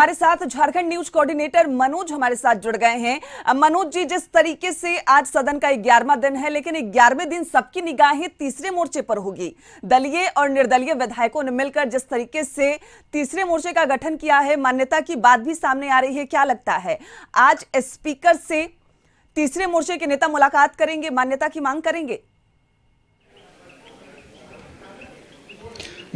हमारे साथ Jharkhand news coordinator Manoj हमारे साथ जुड़ गए हैं मनोज जी जिस तरीके से आज सदन का ग्यारहवा दिन है लेकिन ग्यारहवें दिन सबकी निगाहें तीसरे मोर्चे पर होगी दलीय और निर्दलीय विधायकों ने मिलकर जिस तरीके से तीसरे मोर्चे का गठन किया है मान्यता की बात भी सामने आ रही है क्या लगता है आज स्पीकर से तीसरे मोर्चे के नेता मुलाकात करेंगे मान्यता की मांग करेंगे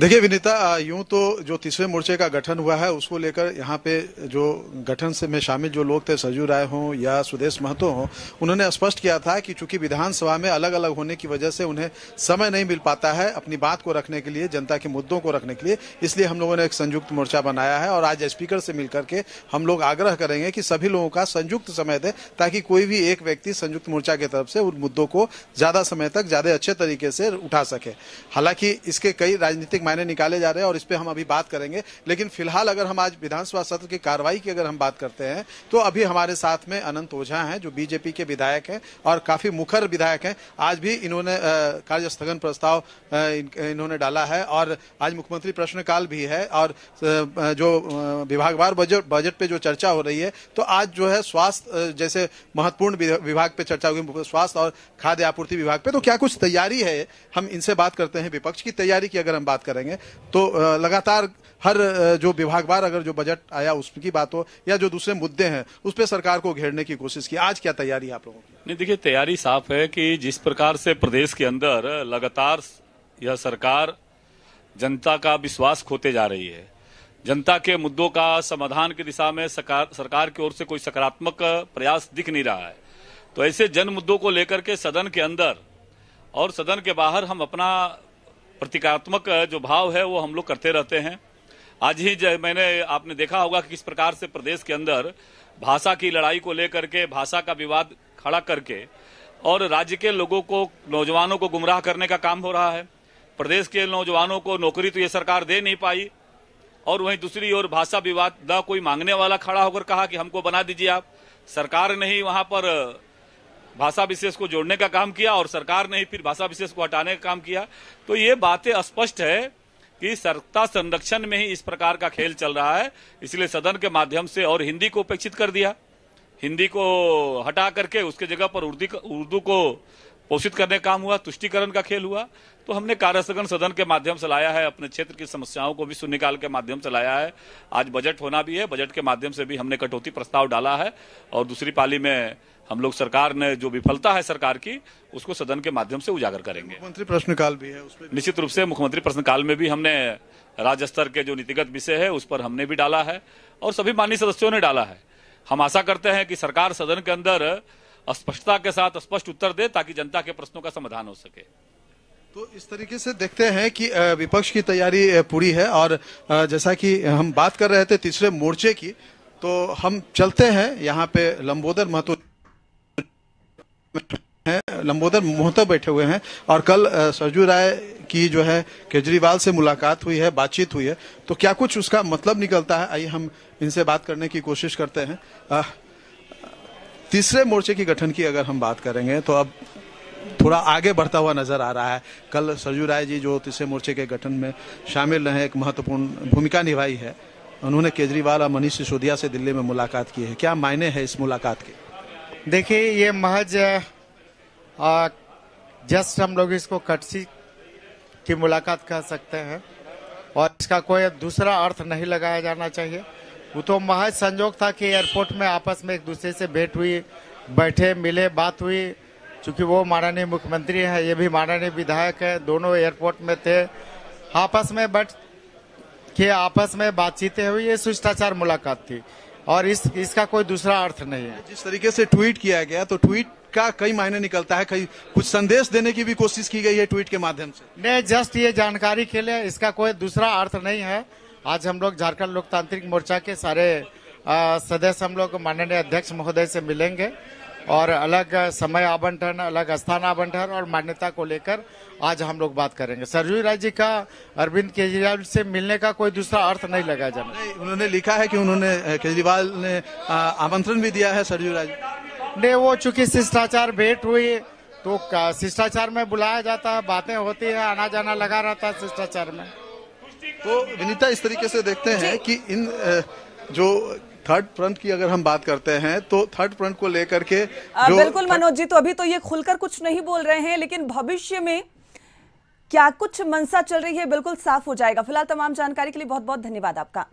देखिए विनीता यूं तो जो तीसरे मोर्चे का गठन हुआ है उसको लेकर यहाँ पे जो गठन से में शामिल जो लोग थे सजू राय हों या सुदेश महतो हों उन्होंने स्पष्ट किया था कि चूंकि विधानसभा में अलग अलग होने की वजह से उन्हें समय नहीं मिल पाता है अपनी बात को रखने के लिए जनता के मुद्दों को रखने के लिए इसलिए हम लोगों ने एक संयुक्त मोर्चा बनाया है और आज स्पीकर से मिल करके हम लोग आग्रह करेंगे कि सभी लोगों का संयुक्त समय दें ताकि कोई भी एक व्यक्ति संयुक्त मोर्चा की तरफ से उन मुद्दों को ज़्यादा समय तक ज़्यादा अच्छे तरीके से उठा सके हालांकि इसके कई राजनीतिक मायने निकाले जा रहे हैं और इस पर हम अभी बात करेंगे लेकिन फिलहाल अगर हम आज विधानसभा सत्र की कार्रवाई की अगर हम बात करते हैं तो अभी हमारे साथ में अनंत ओझा हैं जो बीजेपी के विधायक हैं और काफी मुखर विधायक हैं आज भी इन्होंने कार्य स्थगन प्रस्ताव इन्होंने डाला है और आज मुख्यमंत्री प्रश्नकाल भी है और जो विभागवार बजट बजट पे जो चर्चा हो रही है तो आज जो है स्वास्थ्य जैसे महत्वपूर्ण विभाग पे चर्चा हुई स्वास्थ्य और खाद्य आपूर्ति विभाग पे तो क्या कुछ तैयारी है हम इनसे बात करते हैं विपक्ष की तैयारी की अगर हम बात करें करेंगे तो लगातार हर जो विभाग बार अगर जो बजट आया उसकी बात हो या जो दूसरे मुद्दे हैं उस पर सरकार को घेरने की कोशिश की आज क्या तैयारी आप लोगों की नहीं देखिए तैयारी साफ है कि जिस प्रकार से प्रदेश के अंदर लगातार यह सरकार जनता का विश्वास खोते जा रही है जनता के मुद्दों का समाधान की दिशा में सरकार सरकार की ओर से कोई सकारात्मक प्रयास दिख नहीं रहा है तो ऐसे जन मुद्दों को लेकर के सदन के अंदर और सदन के बाहर हम अपना प्रतीकात्मक जो भाव है वो हम लोग करते रहते हैं आज ही मैंने आपने देखा होगा कि किस प्रकार से प्रदेश के अंदर भाषा की लड़ाई को लेकर के भाषा का विवाद खड़ा करके और राज्य के लोगों को नौजवानों को गुमराह करने का काम हो रहा है प्रदेश के नौजवानों को नौकरी तो ये सरकार दे नहीं पाई और वहीं दूसरी ओर भाषा विवाद न कोई मांगने वाला खड़ा होकर कहा कि हमको बना दीजिए आप सरकार नहीं वहां पर भाषा विशेष को जोड़ने का काम किया और सरकार ने ही फिर भाषा विशेष को हटाने का काम किया तो ये बातें स्पष्ट है कि सत्ता संरक्षण में ही इस प्रकार का खेल चल रहा है इसलिए सदन के माध्यम से और हिंदी को उपेक्षित कर दिया हिंदी को हटा करके उसके जगह पर उर्दू उर्दू को पोषित करने का काम हुआ तुष्टिकरण का खेल हुआ तो हमने कार्यसगन सदन के माध्यम से लाया है अपने क्षेत्र की समस्याओं को भी काल के माध्यम से लाया है आज बजट होना भी है बजट के माध्यम से भी हमने कटौती प्रस्ताव डाला है और दूसरी पाली में हम लोग सरकार ने जो विफलता है सरकार की उसको सदन के माध्यम से उजागर करेंगे मुख्यमंत्री प्रश्नकाल भी है निश्चित रूप से मुख्यमंत्री प्रश्नकाल में भी हमने राज्य स्तर के जो नीतिगत विषय है उस पर हमने भी डाला है और सभी माननीय सदस्यों ने डाला है हम आशा करते हैं कि सरकार सदन के अंदर स्पष्टता के साथ स्पष्ट उत्तर दे ताकि जनता के प्रश्नों का समाधान हो सके तो इस तरीके से देखते हैं कि विपक्ष की तैयारी पूरी है और जैसा कि हम बात कर रहे थे तीसरे मोर्चे की तो हम चलते हैं यहाँ पे लंबोदर महतो है लंबोदर मोहतो बैठे हुए हैं और कल सरजू राय की जो है केजरीवाल से मुलाकात हुई है बातचीत हुई है तो क्या कुछ उसका मतलब निकलता है आइए हम इनसे बात करने की कोशिश करते हैं तीसरे मोर्चे की गठन की अगर हम बात करेंगे तो अब थोड़ा आगे बढ़ता हुआ नजर आ रहा है कल सरजू राय जी जो तीसरे मोर्चे के गठन में शामिल रहे एक महत्वपूर्ण भूमिका निभाई है उन्होंने केजरीवाल और मनीष सिसोदिया से दिल्ली में मुलाकात की है क्या मायने हैं इस मुलाकात के देखिए ये महज जस्ट हम लोग इसको कटसी की मुलाकात कह सकते हैं और इसका कोई दूसरा अर्थ नहीं लगाया जाना चाहिए वो तो महज संजोग था कि एयरपोर्ट में आपस में एक दूसरे से भेंट हुई बैठे मिले बात हुई चूँकि वो माननीय मुख्यमंत्री हैं ये भी माननीय विधायक है दोनों एयरपोर्ट में थे आपस में बट के आपस में बातचीतें हुई ये शिष्टाचार मुलाकात थी और इस इसका कोई दूसरा अर्थ नहीं है जिस तरीके से ट्वीट किया गया तो ट्वीट का कई मायने निकलता है कई कुछ संदेश देने की भी कोशिश की गई है ट्वीट के माध्यम से नहीं जस्ट ये जानकारी के लिए इसका कोई दूसरा अर्थ नहीं है आज हम लोग झारखंड लोकतांत्रिक मोर्चा के सारे सदस्य हम लोग माननीय अध्यक्ष महोदय से मिलेंगे और अलग समय आवंटन अलग स्थान आवंटन और मान्यता को लेकर आज हम लोग बात करेंगे सरजू राय जी का अरविंद केजरीवाल से मिलने का कोई दूसरा अर्थ नहीं लगा जाना उन्होंने लिखा है कि उन्होंने केजरीवाल ने आमंत्रण भी दिया है सरजू राय ने वो चूंकि शिष्टाचार भेंट हुई तो शिष्टाचार में बुलाया जाता है बातें होती है आना जाना लगा रहता है शिष्टाचार में तो विनीता इस तरीके से देखते हैं कि इन जो थर्ड फ्रंट की अगर हम बात करते हैं तो थर्ड फ्रंट को लेकर के जो बिल्कुल मनोज जी तो अभी तो ये खुलकर कुछ नहीं बोल रहे हैं लेकिन भविष्य में क्या कुछ मनसा चल रही है बिल्कुल साफ हो जाएगा फिलहाल तमाम जानकारी के लिए बहुत बहुत धन्यवाद आपका